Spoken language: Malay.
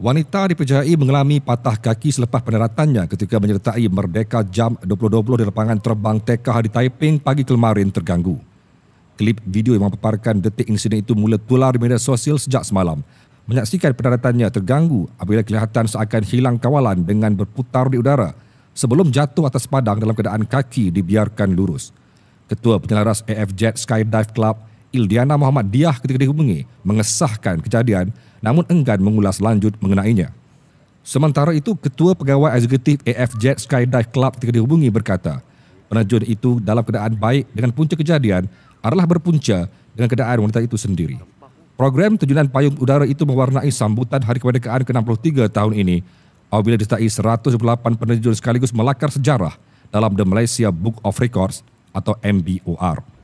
Wanita dipercayai mengalami patah kaki selepas pendaratannya ketika menyertai Merdeka jam 20.20 di lapangan terbang TKH di Taiping pagi kemarin terganggu. Klip video yang memaparkan detik insiden itu mula tular di media sosial sejak semalam. Menyaksikan pendaratannya terganggu apabila kelihatan seakan hilang kawalan dengan berputar di udara sebelum jatuh atas padang dalam keadaan kaki dibiarkan lurus. Ketua Penyelaras AF Jet Skydive Club, Ildiana Muhammad Diah ketika dihubungi, mengesahkan kejadian namun enggan mengulas lanjut mengenainya. Sementara itu, Ketua Pegawai Eksekutif AF Jet Skydive Club ketika dihubungi berkata, penerjun itu dalam keadaan baik dengan punca kejadian adalah berpunca dengan keadaan wanita itu sendiri. Program tujuan payung udara itu mewarnai sambutan Hari Kemerdekaan ke-63 tahun ini apabila disertai 128 penerjun sekaligus melakar sejarah dalam The Malaysia Book of Records atau MBOR.